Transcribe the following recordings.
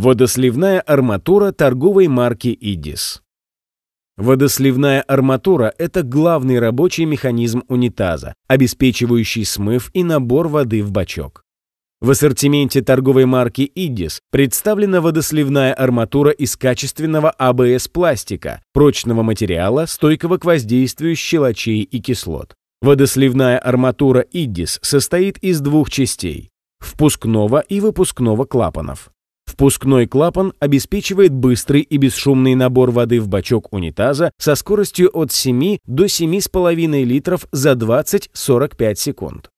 Водосливная арматура торговой марки «Идис». Водосливная арматура – это главный рабочий механизм унитаза, обеспечивающий смыв и набор воды в бачок. В ассортименте торговой марки «Идис» представлена водосливная арматура из качественного АБС-пластика, прочного материала, стойкого к воздействию щелочей и кислот. Водосливная арматура «Идис» состоит из двух частей – впускного и выпускного клапанов. Впускной клапан обеспечивает быстрый и бесшумный набор воды в бачок унитаза со скоростью от 7 до 7,5 литров за 20-45 секунд.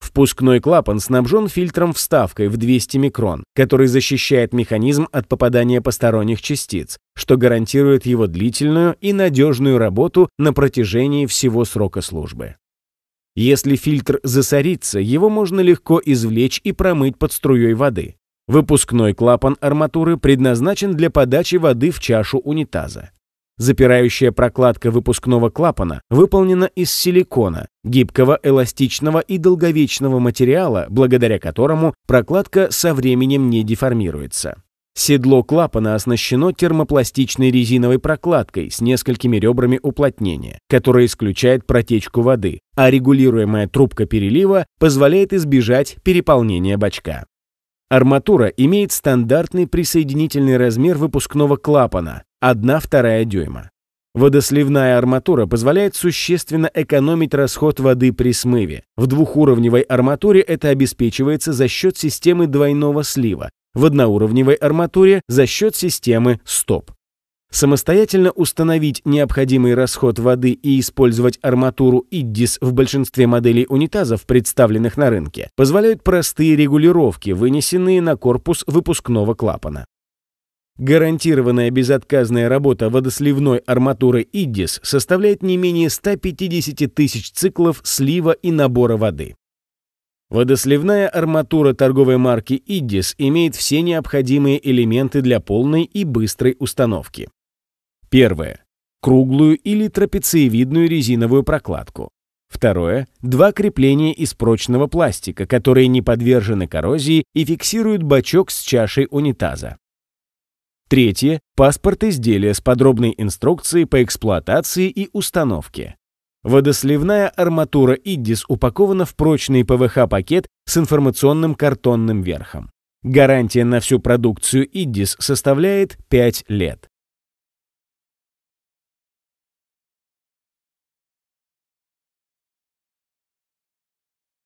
Впускной клапан снабжен фильтром-вставкой в 200 микрон, который защищает механизм от попадания посторонних частиц, что гарантирует его длительную и надежную работу на протяжении всего срока службы. Если фильтр засорится, его можно легко извлечь и промыть под струей воды. Выпускной клапан арматуры предназначен для подачи воды в чашу унитаза. Запирающая прокладка выпускного клапана выполнена из силикона, гибкого, эластичного и долговечного материала, благодаря которому прокладка со временем не деформируется. Седло клапана оснащено термопластичной резиновой прокладкой с несколькими ребрами уплотнения, которая исключает протечку воды, а регулируемая трубка перелива позволяет избежать переполнения бачка. Арматура имеет стандартный присоединительный размер выпускного клапана 1-2 дюйма. Водосливная арматура позволяет существенно экономить расход воды при смыве. В двухуровневой арматуре это обеспечивается за счет системы двойного слива, в одноуровневой арматуре за счет системы стоп. Самостоятельно установить необходимый расход воды и использовать арматуру Иддис в большинстве моделей унитазов, представленных на рынке, позволяют простые регулировки, вынесенные на корпус выпускного клапана. Гарантированная безотказная работа водосливной арматуры Иддис составляет не менее 150 тысяч циклов слива и набора воды. Водосливная арматура торговой марки Иддис имеет все необходимые элементы для полной и быстрой установки. Первое. Круглую или трапециевидную резиновую прокладку. Второе. Два крепления из прочного пластика, которые не подвержены коррозии и фиксируют бачок с чашей унитаза. Третье. Паспорт изделия с подробной инструкцией по эксплуатации и установке. Водосливная арматура Иддис упакована в прочный ПВХ-пакет с информационным картонным верхом. Гарантия на всю продукцию Иддис составляет 5 лет.